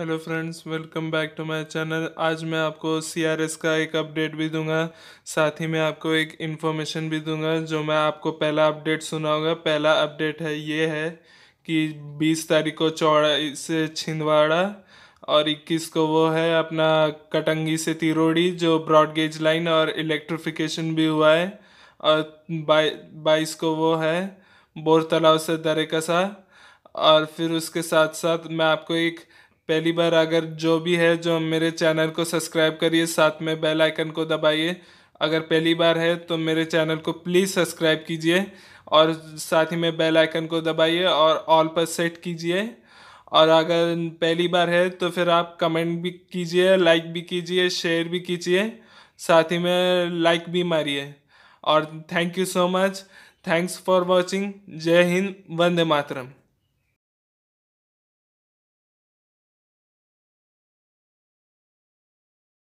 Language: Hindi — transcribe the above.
hello friends welcome back to my channel आज मैं आपको सीआरएस का एक अपडेट भी दूंगा साथ ही मैं आपको एक इन्फॉर्मेशन भी दूंगा जो मैं आपको पहला अपडेट सुनाऊंगा पहला अपडेट है ये है कि 20 तारीख को चौड़ा से छिंदवाड़ा और 21 को वो है अपना कटंगी से तिरोड़ी जो ब्रॉडगेज लाइन और इलेक्ट्रिफिकेशन भी हुआ है और बाईस को वो है बोर तालाब से दरेकसा और फिर उसके साथ साथ मैं आपको एक पहली बार अगर जो भी है जो मेरे चैनल को सब्सक्राइब करिए साथ में बेल आइकन को दबाइए अगर पहली बार है तो मेरे चैनल को प्लीज़ सब्सक्राइब कीजिए और साथ ही में बेल आइकन को दबाइए और ऑल पर सेट कीजिए और अगर पहली बार है तो फिर आप कमेंट भी कीजिए लाइक भी कीजिए शेयर भी कीजिए साथ ही में लाइक भी मारिए और thank you so much thanks for watching जय हिंद वंदे मातरम